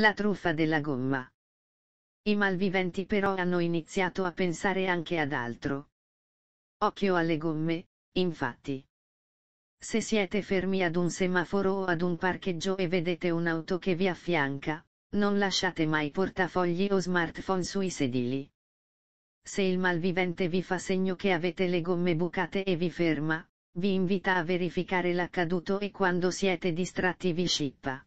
La truffa della gomma. I malviventi però hanno iniziato a pensare anche ad altro. Occhio alle gomme, infatti. Se siete fermi ad un semaforo o ad un parcheggio e vedete un'auto che vi affianca, non lasciate mai portafogli o smartphone sui sedili. Se il malvivente vi fa segno che avete le gomme bucate e vi ferma, vi invita a verificare l'accaduto e quando siete distratti vi scippa.